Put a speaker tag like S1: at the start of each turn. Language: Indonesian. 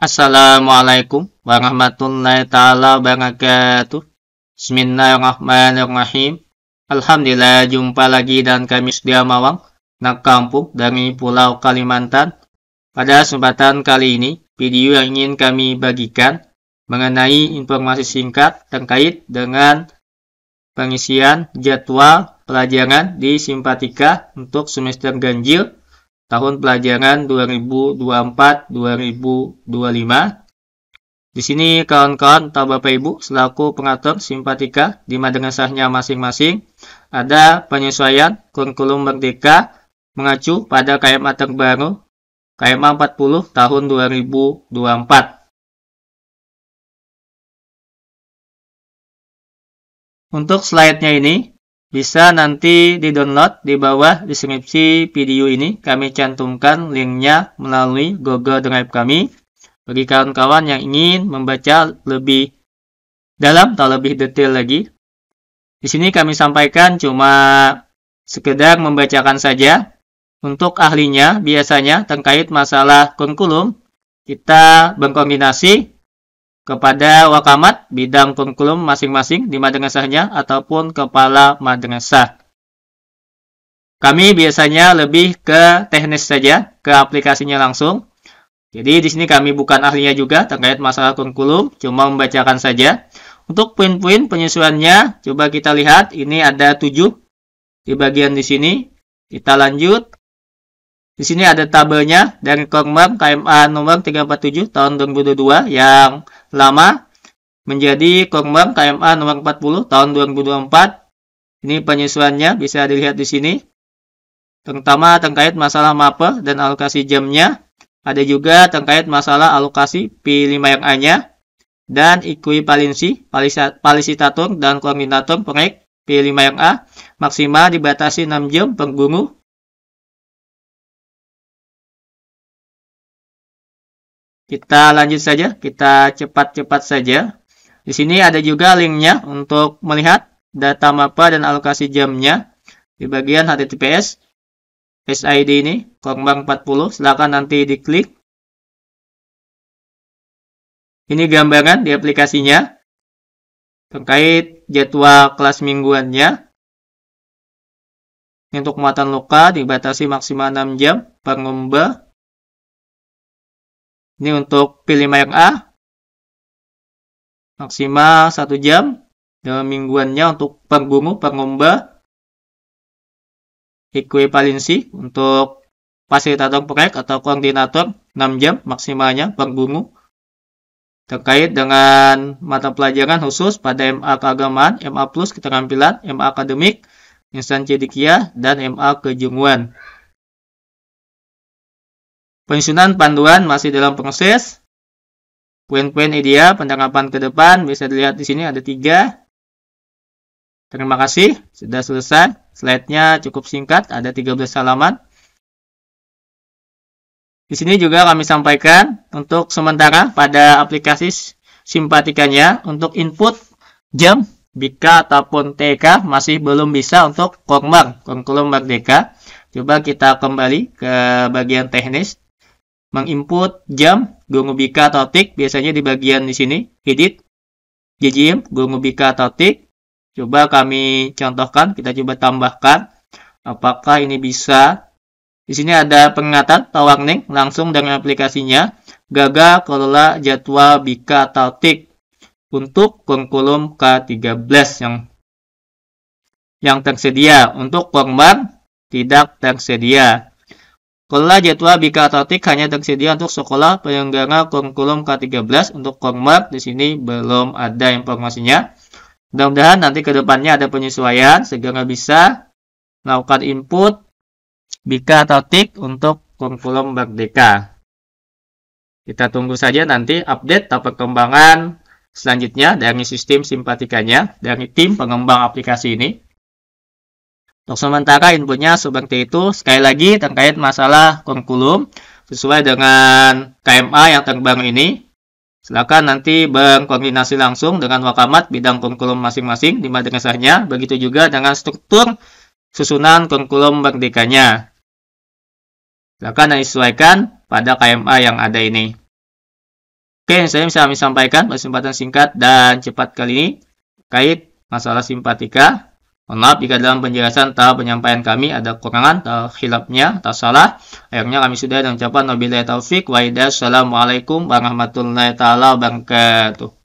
S1: Assalamualaikum warahmatullahi taala wabarakatuh. Bismillahirrahmanirrahim. Alhamdulillah jumpa lagi dan kami sedia mawang nak kampung dari Pulau Kalimantan. Pada kesempatan kali ini, video yang ingin kami bagikan mengenai informasi singkat terkait dengan pengisian jadwal pelajaran di Simpatika untuk semester ganjil tahun pelajaran 2024-2025. Di sini kawan-kawan atau Bapak Ibu selaku pengatur simpatika di madrasahnya masing-masing ada penyesuaian kurikulum merdeka
S2: mengacu pada KMA terbaru KMA 40 tahun 2024. Untuk slide-nya ini, bisa nanti di-download di bawah
S1: deskripsi video ini. Kami cantumkan linknya melalui Google Drive kami. Bagi kawan-kawan yang ingin membaca lebih dalam atau lebih detail lagi. Di sini kami sampaikan cuma sekedar membacakan saja. Untuk ahlinya biasanya terkait masalah kurikulum, kita berkoordinasi kepada wakamat bidang kurikulum masing-masing di madrasahnya ataupun kepala madrasah. Kami biasanya lebih ke teknis saja, ke aplikasinya langsung. Jadi di sini kami bukan ahlinya juga terkait masalah kurikulum, cuma membacakan saja. Untuk poin-poin penyesuaiannya, coba kita lihat ini ada 7 di bagian di sini. Kita lanjut di sini ada tabelnya dari Kormam KMA nomor 347 tahun 2022 yang lama menjadi Kormam KMA nomor 40 tahun 2024. Ini penyesuaiannya bisa dilihat di sini. Terutama terkait masalah MAPE dan alokasi jamnya. Ada juga terkait masalah alokasi p 5 yang nya dan ekuivalensi, palisisator,
S2: dan koordinator proyek p 5 yang A maksimal dibatasi 6 jam per guru Kita lanjut saja, kita cepat-cepat saja. Di sini ada juga linknya untuk
S1: melihat data mapa dan alokasi jamnya di bagian HTTPS
S2: SID ini, Kornbang 40. Silahkan nanti diklik. Ini gambaran di aplikasinya terkait jadwal kelas mingguannya. Untuk muatan lokal dibatasi maksimal 6 jam pengembang. Ini untuk pilih yang A. Maksimal 1 jam. Dalam mingguannya untuk perguru, pengomba. Equivalensi
S1: untuk fasilitator proyek atau koordinator 6 jam maksimalnya perguru. Terkait dengan mata pelajaran khusus pada MA keagamaan, MA plus keterampilan, MA akademik, instansi dikia, dan MA kejunguan. Penyusunan panduan masih dalam proses. Poin-poin idea, penerapan ke depan bisa dilihat di sini ada tiga. Terima kasih sudah selesai. Slide-nya cukup singkat, ada 13 halaman. Di sini juga kami sampaikan untuk sementara pada aplikasi simpatikanya untuk input jam Bika ataupun TK masih belum bisa untuk kormar, kurikulum merdeka. Coba kita kembali ke bagian teknis menginput jam gongubika atau tick biasanya di bagian di sini edit JJM gongubika atau tick coba kami contohkan kita coba tambahkan apakah ini bisa di sini ada pengingatan atau warning langsung dengan aplikasinya gagal kelola jadwal bika atau untuk kurikulum K13 yang yang tersedia untuk korban tidak tersedia Kulla jadwal bika tatik hanya tersedia untuk sekolah penyelenggara kurikulum K13 untuk kormat di sini belum ada informasinya. Mudah-mudahan nanti ke depannya ada penyesuaian segera bisa melakukan input bika tatik untuk kurikulum Merdeka. Kita tunggu saja nanti update atau perkembangan selanjutnya dari sistem simpatikanya dari tim pengembang aplikasi ini. Untuk sementara infonya seperti itu. Sekali lagi terkait masalah kurikulum sesuai dengan KMA yang terbang ini. Silakan nanti berkoordinasi langsung dengan wakamat bidang kurikulum masing-masing di madrasahnya. Begitu juga dengan struktur susunan kurikulum merdekanya. Silakan disesuaikan pada KMA yang ada ini. Oke, saya bisa sampaikan pada kesempatan singkat dan cepat kali ini terkait masalah simpatika Mohon maaf jika dalam penjelasan tahap penyampaian kami ada kekurangan, atau khilafnya, atau salah. Akhirnya kami sudah dengan ucapan Wabillahi Taufik. wa warahmatullahi wabarakatuh.